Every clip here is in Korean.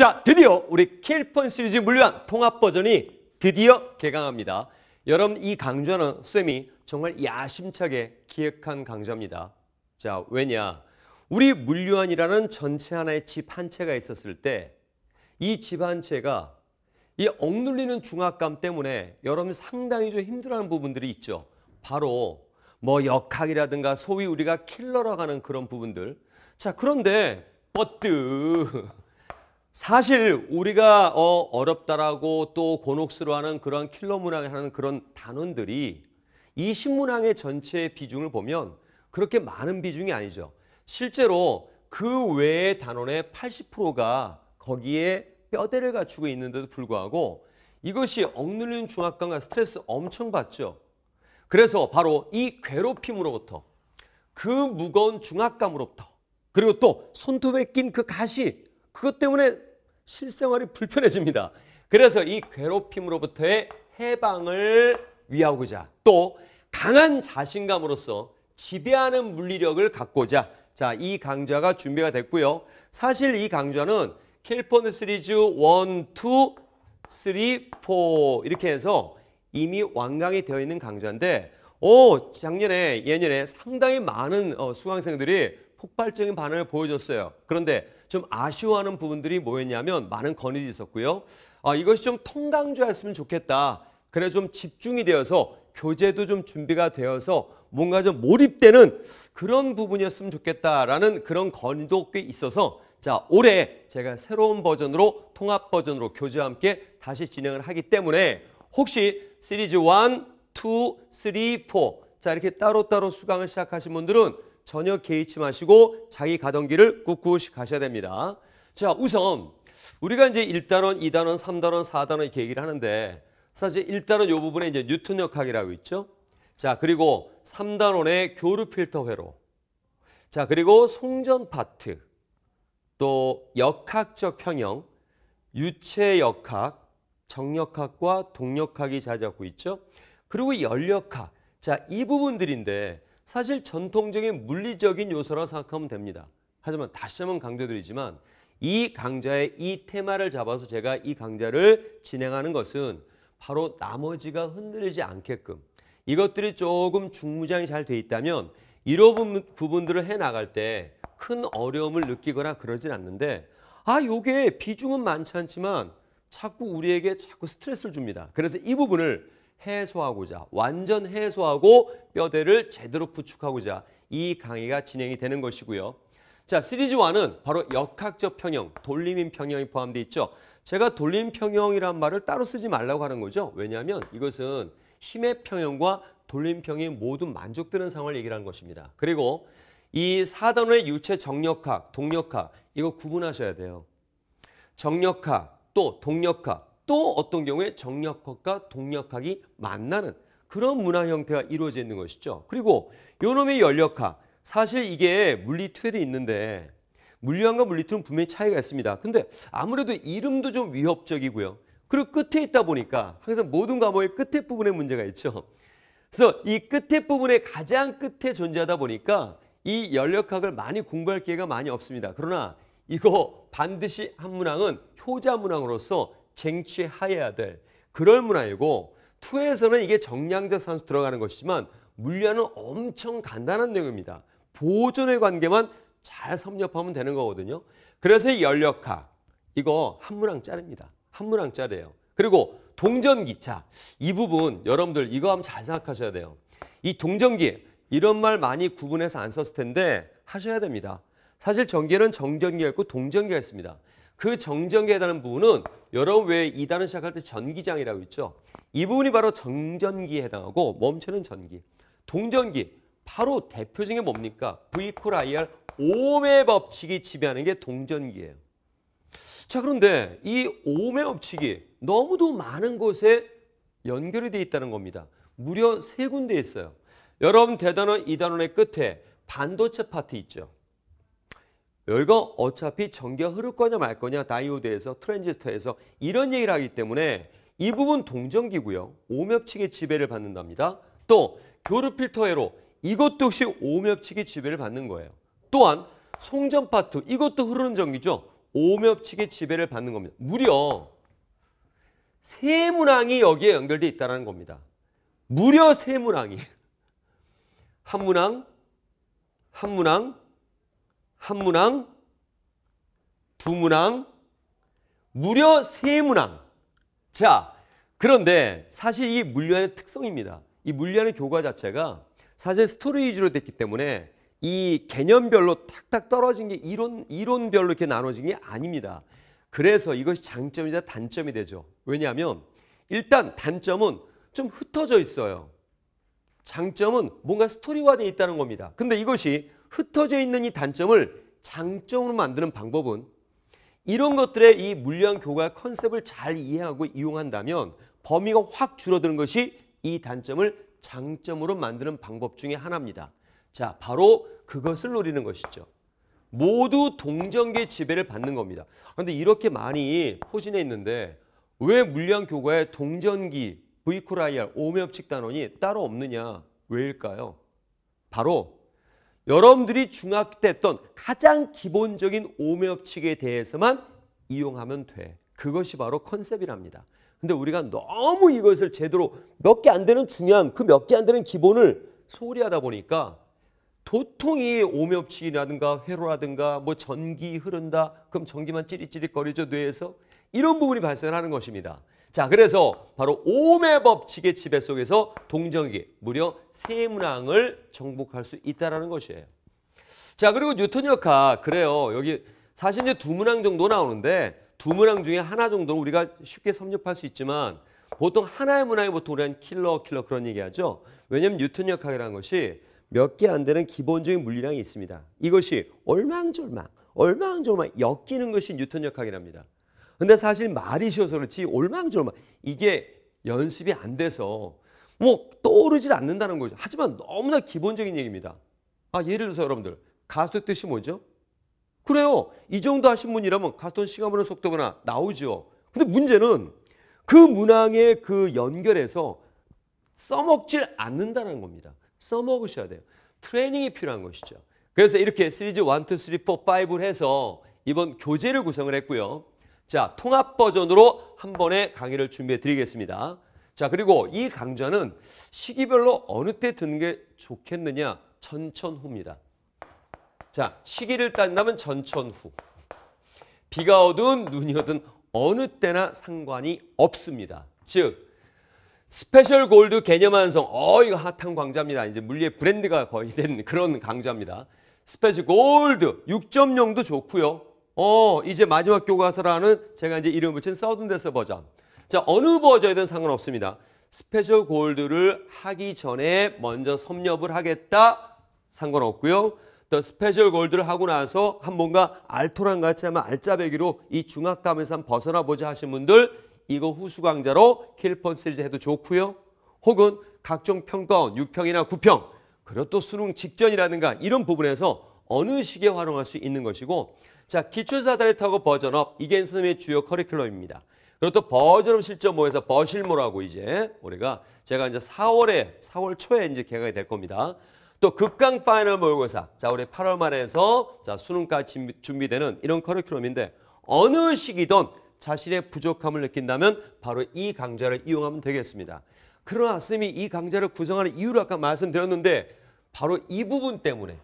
자, 드디어 우리 킬폰 시리즈 물류한 통합 버전이 드디어 개강합니다. 여러분 이 강좌는 쌤이 정말 야심차게 기획한 강좌입니다. 자, 왜냐? 우리 물류안이라는 전체 하나의 집 한 채가 있었을 때 이 집 한 채가 이 억눌리는 중압감 때문에 여러분 상당히 좀 힘들어하는 부분들이 있죠. 바로 뭐 역학이라든가 소위 우리가 킬러라고 하는 그런 부분들. 자, 그런데 버뜨 사실 우리가 어, 어렵다라고 또 곤혹스러워하는 그런 킬러 문항에 하는 그런 단원들이 이 신문항의 전체 비중을 보면 그렇게 많은 비중이 아니죠. 실제로 그 외의 단원의 80%가 거기에 뼈대를 갖추고 있는데도 불구하고 이것이 억눌린 중압감과 스트레스 엄청 받죠. 그래서 바로 이 괴롭힘으로부터 그 무거운 중압감으로부터 그리고 또 손톱에 낀 그 가시 그것 때문에 실생활이 불편해집니다. 그래서 이 괴롭힘으로부터의 해방을 위하고자 또 강한 자신감으로서 지배하는 물리력을 갖고자 자, 이 강좌가 준비가 됐고요. 사실 이 강좌는 캘포드 시리즈 1, 2, 3, 4 이렇게 해서 이미 완강이 되어 있는 강좌인데 오, 작년에, 예년에 상당히 많은 어, 수강생들이 폭발적인 반응을 보여줬어요. 그런데 좀 아쉬워하는 부분들이 뭐였냐면 많은 건의도 있었고요. 아, 이것이 좀 통강조였으면 좋겠다. 그래 좀 집중이 되어서 교재도 좀 준비가 되어서 뭔가 좀 몰입되는 그런 부분이었으면 좋겠다라는 그런 건의도 꽤 있어서 자 올해 제가 새로운 버전으로 통합 버전으로 교재와 함께 다시 진행을 하기 때문에 혹시 시리즈 1, 2, 3, 4자 이렇게 따로따로 수강을 시작하신 분들은 전혀 개의치 마시고 자기 가던 길을 꿋꿋이 가셔야 됩니다. 자, 우선 우리가 이제 1단원, 2단원, 3단원, 4단원 이렇게 얘기를 하는데 사실 1단원 요 부분에 이제 뉴턴 역학이라고 있죠. 자, 그리고 3단원의 교류 필터 회로. 자, 그리고 송전 파트. 또 역학적 평형, 유체 역학, 정역학과 동역학이 자리 잡고 있죠. 그리고 열역학. 자, 이 부분들인데 사실 전통적인 물리적인 요소라고 생각하면 됩니다. 하지만 다시 한번 강조드리지만 이 강좌의 이 테마를 잡아서 제가 이 강좌를 진행하는 것은 바로 나머지가 흔들리지 않게끔 이것들이 조금 중무장이 잘 돼 있다면 이런 부분들을 해나갈 때 큰 어려움을 느끼거나 그러진 않는데 아 요게 비중은 많지 않지만 자꾸 우리에게 자꾸 스트레스를 줍니다. 그래서 이 부분을 해소하고자 완전 해소하고 뼈대를 제대로 구축하고자 이 강의가 진행이 되는 것이고요. 자, 시리즈 1은 바로 역학적 평형, 돌림인 평형이 포함되어 있죠. 제가 돌림 평형이란 말을 따로 쓰지 말라고 하는 거죠. 왜냐하면 이것은 힘의 평형과 돌림 평형이 모두 만족되는 상황을 얘기하는 것입니다. 그리고 이 4단원의 유체 정력학, 동력학 이거 구분하셔야 돼요. 정력학, 또 동력학, 또 어떤 경우에 정력학과 동력학이 만나는 그런 문화 형태가 이루어져 있는 것이죠. 그리고 요놈의 연력학. 사실 이게 물리2에도 있는데 물리학과 물리2는 분명히 차이가 있습니다. 근데 아무래도 이름도 좀 위협적이고요. 그리고 끝에 있다 보니까 항상 모든 과목의 끝에 부분에 문제가 있죠. 그래서 이 끝에 부분에 가장 끝에 존재하다 보니까 이 연력학을 많이 공부할 기회가 많이 없습니다. 그러나 이거 반드시 한 문항은 효자 문항으로서 쟁취하여야될 그럴 문화이고 투에서는 이게 정량적 산수 들어가는 것이지만 물리화는 엄청 간단한 내용입니다. 보존의 관계만 잘 섭렵하면 되는 거거든요. 그래서 이 연력학 이거 한 문항 짜릅니다. 한 문항 짜래요. 그리고 동전기 자이 부분 여러분들 이거 한번 잘 생각하셔야 돼요. 이 동전기 이런 말 많이 구분해서 안 썼을 텐데 하셔야 됩니다. 사실 전기는 정전기가 있고 동전기가 있습니다. 그 정전기에 해당하는 부분은 여러분 왜 이단을 시작할 때 전기장이라고 있죠. 이 부분이 바로 정전기에 해당하고 멈추는 전기. 동전기 바로 대표적인 게 뭡니까? V 콜 IR 오음의 법칙이 지배하는 게 동전기예요. 자 그런데 이 오음의 법칙이 너무도 많은 곳에 연결이 돼 있다는 겁니다. 무려 세 군데 있어요. 여러분 대단원 이단원의 끝에 반도체 파트 있죠. 여기가 어차피 전기가 흐를 거냐 말 거냐 다이오드에서 트랜지스터에서 이런 얘기를 하기 때문에 이 부분 동전기고요. 오음칙의 지배를 받는답니다. 또 교류 필터 회로 이것도 역시 오음칙의 지배를 받는 거예요. 또한 송전 파트 이것도 흐르는 전기죠. 오음칙의 지배를 받는 겁니다. 무려 세 문항이 여기에 연결돼 있다는 겁니다. 무려 세 문항이 한 문항, 한 문항, 한 문항, 두 문항, 무려 세 문항. 자, 그런데 사실 이 물리학의 특성입니다. 이 물리학의 교과 자체가 사실 스토리 위주로 됐기 때문에 이 개념별로 탁탁 떨어진 게 이론, 이론별로 이렇게 나눠진 게 아닙니다. 그래서 이것이 장점이자 단점이 되죠. 왜냐하면 일단 단점은 좀 흩어져 있어요. 장점은 뭔가 스토리화되어 있다는 겁니다. 근데 이것이 흩어져 있는 이 단점을 장점으로 만드는 방법은 이런 것들의 이물량 교과 컨셉을 잘 이해하고 이용한다면 범위가 확 줄어드는 것이 이 단점을 장점으로 만드는 방법 중에 하나입니다. 자, 바로 그것을 노리는 것이죠. 모두 동전계 지배를 받는 겁니다. 그런데 이렇게 많이 포진해 있는데 왜 물량 교과에 동전기, 브이코라이알, 오메업칙 단원이 따로 없느냐? 왜일까요? 바로 여러분들이 중학교 때 했던 가장 기본적인 오매법칙에 대해서만 이용하면 돼. 그것이 바로 컨셉이랍니다. 근데 우리가 너무 이것을 제대로 몇 개 안 되는 중요한 그 몇 개 안 되는 기본을 소홀히 하다 보니까 도통이 오매법칙이라든가 회로라든가 뭐 전기 흐른다 그럼 전기만 찌릿찌릿거리죠 뇌에서 이런 부분이 발생하는 것입니다. 자, 그래서 바로 오매 법칙의 지배 속에서 동정이 무려 세 문항을 정복할 수 있다라는 것이에요. 자, 그리고 뉴턴 역학 그래요. 여기 사실 이제 두 문항 정도 나오는데 두 문항 중에 하나 정도는 우리가 쉽게 섭렵할 수 있지만 보통 하나의 문항에 보통 우리는 킬러 킬러 그런 얘기하죠. 왜냐하면 뉴턴 역학이라는 것이 몇 개 안 되는 기본적인 물리량이 있습니다. 이것이 얼망졸망 얼망졸망 엮이는 것이 뉴턴 역학이랍니다. 근데 사실 말이 쉬워서 그렇지 올망졸망 이게 연습이 안 돼서 뭐 떠오르질 않는다는 거죠. 하지만 너무나 기본적인 얘기입니다. 아 예를 들어서 여러분들 가수의 뜻이 뭐죠? 그래요. 이 정도 하신 분이라면 가수톤 시간보다 속도보다 나오죠. 근데 문제는 그 문항의 그 연결에서 써먹질 않는다는 겁니다. 써먹으셔야 돼요. 트레이닝이 필요한 것이죠. 그래서 이렇게 시리즈 1, 2, 3, 4, 5를 해서 이번 교재를 구성을 했고요. 자, 통합 버전으로 한 번에 강의를 준비해 드리겠습니다. 자, 그리고 이 강좌는 시기별로 어느 때 듣는 게 좋겠느냐? 전천후입니다. 자, 시기를 딴다면 전천후. 비가 오든 눈이 오든 어느 때나 상관이 없습니다. 즉, 스페셜 골드 개념 완성. 어, 이거 핫한 강좌입니다. 이제 물리의 브랜드가 거의 된 그런 강좌입니다. 스페셜 골드 6.0도 좋고요. 어, 이제 마지막 교과서라는 제가 이제 이름 붙인 서든데스 버전. 자, 어느 버전이든 상관없습니다. 스페셜 골드를 하기 전에 먼저 섭렵을 하겠다 상관없고요. 더 스페셜 골드를 하고 나서 한 뭔가 알토랑 같이 하면 알짜배기로 이 중압감에서 한 벗어나보자 하신 분들 이거 후수 강좌로 킬펀 시리즈 해도 좋고요. 혹은 각종 평가원 6평이나 9평 그리고 또 수능 직전이라든가 이런 부분에서 어느 시기에 활용할 수 있는 것이고 자기초사다리 타고 버전업 이게 선생님의 주요 커리큘럼입니다. 그리고 또 버전업 실전 모에서 버실모라고 이제 우리가 제가 이제 4월에 4월 초에 이제 개강이 될 겁니다. 또 극강 파이널 모의고사 자 우리 8월 말에서 자 수능까지 준비되는 이런 커리큘럼인데 어느 시기든 자신의 부족함을 느낀다면 바로 이 강좌를 이용하면 되겠습니다. 그러나 선생님이 이 강좌를 구성하는 이유를 아까 말씀드렸는데 바로 이 부분 때문에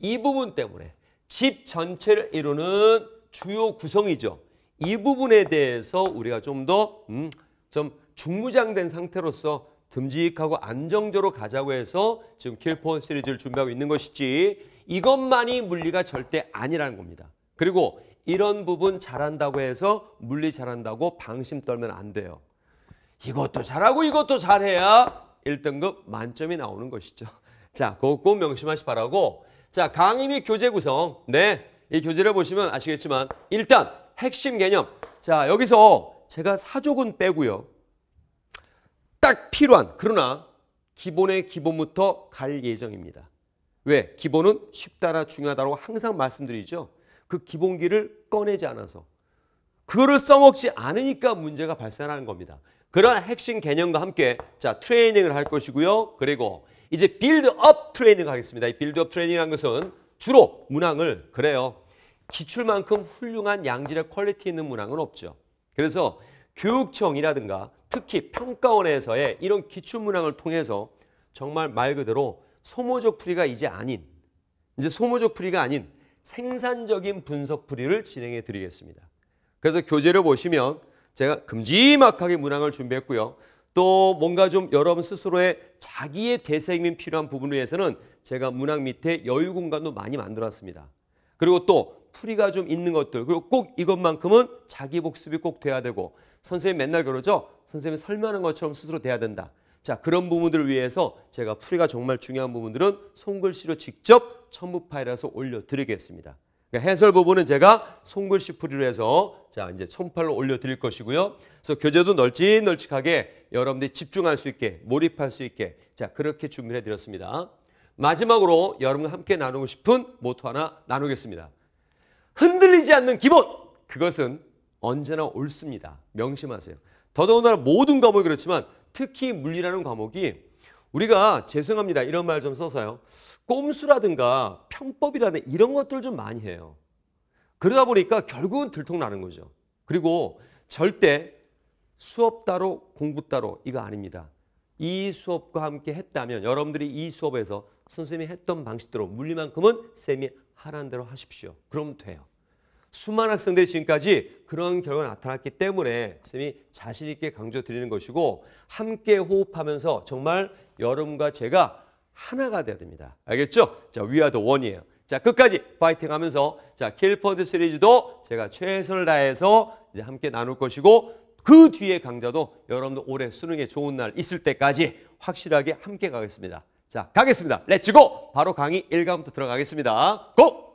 이 부분 때문에 집 전체를 이루는 주요 구성이죠. 이 부분에 대해서 우리가 좀 더좀 음, 좀 중무장된 상태로서 듬직하고 안정적으로 가자고 해서 지금 킬폰 시리즈를 준비하고 있는 것이지 이것만이 물리가 절대 아니라는 겁니다. 그리고 이런 부분 잘한다고 해서 물리 잘한다고 방심 떨면 안 돼요. 이것도 잘하고 이것도 잘해야 1등급 만점이 나오는 것이죠. 자, 그거 꼭 명심하시 바라고 자, 강의 및 교재 구성. 네, 이 교재를 보시면 아시겠지만 일단 핵심 개념. 자, 여기서 제가 사족은 빼고요. 딱 필요한 그러나 기본의 기본부터 갈 예정입니다. 왜? 기본은 쉽다라 중요하다고 항상 말씀드리죠. 그 기본기를 꺼내지 않아서 그거를 써먹지 않으니까 문제가 발생하는 겁니다. 그런 핵심 개념과 함께 자 트레이닝을 할 것이고요. 그리고 이제 빌드업 트레이닝 하겠습니다. 이 빌드업 트레이닝이라는 것은 주로 문항을 그래요. 기출만큼 훌륭한 양질의 퀄리티 있는 문항은 없죠. 그래서 교육청이라든가 특히 평가원에서의 이런 기출 문항을 통해서 정말 말 그대로 소모적 풀이가 이제 아닌 이제 소모적 풀이가 아닌 생산적인 분석 풀이를 진행해 드리겠습니다. 그래서 교재를 보시면 제가 금지막하게 문항을 준비했고요. 또 뭔가 좀 여러분 스스로의 자기의 대생임이 필요한 부분을 위해서는 제가 문학 밑에 여유 공간도 많이 만들었습니다. 그리고 또 풀이가 좀 있는 것들 그리고 꼭 이것만큼은 자기 복습이 꼭 돼야 되고 선생님 맨날 그러죠. 선생님이 설명하는 것처럼 스스로 돼야 된다. 자 그런 부분들을 위해서 제가 풀이가 정말 중요한 부분들은 손글씨로 직접 첨부 파일에서 올려드리겠습니다. 그러니까 해설 부분은 제가 손글씨 풀이로 해서 자 이제 손팔로 올려드릴 것이고요. 그래서 교재도 널찍널찍하게 여러분들이 집중할 수 있게 몰입할 수 있게 자 그렇게 준비를 해드렸습니다. 마지막으로 여러분과 함께 나누고 싶은 모토 하나 나누겠습니다. 흔들리지 않는 기본 그것은 언제나 옳습니다. 명심하세요. 더더군다나 모든 과목이 그렇지만 특히 물리라는 과목이 우리가 죄송합니다. 이런 말 좀 써서요. 꼼수라든가 편법이라든 이런 것들 좀 많이 해요. 그러다 보니까 결국은 들통나는 거죠. 그리고 절대 수업 따로 공부 따로 이거 아닙니다. 이 수업과 함께 했다면 여러분들이 이 수업에서 선생님이 했던 방식대로 물리만큼은 쌤이 하라는 대로 하십시오. 그럼 돼요. 수많은 학생들이 지금까지 그런 결과가 나타났기 때문에 쌤이 자신 있게 강조 드리는 것이고 함께 호흡하면서 정말 여러분과 제가 하나가 돼야 됩니다. 알겠죠? 자, 위아더 원이에요. 자, 끝까지 파이팅 하면서 자, 킬퍼드 시리즈도 제가 최선을 다해서 이제 함께 나눌 것이고 그 뒤에 강좌도 여러분들 올해 수능에 좋은 날 있을 때까지 확실하게 함께 가겠습니다. 자, 가겠습니다. 렛츠고! 바로 강의 1강부터 들어가겠습니다. 고!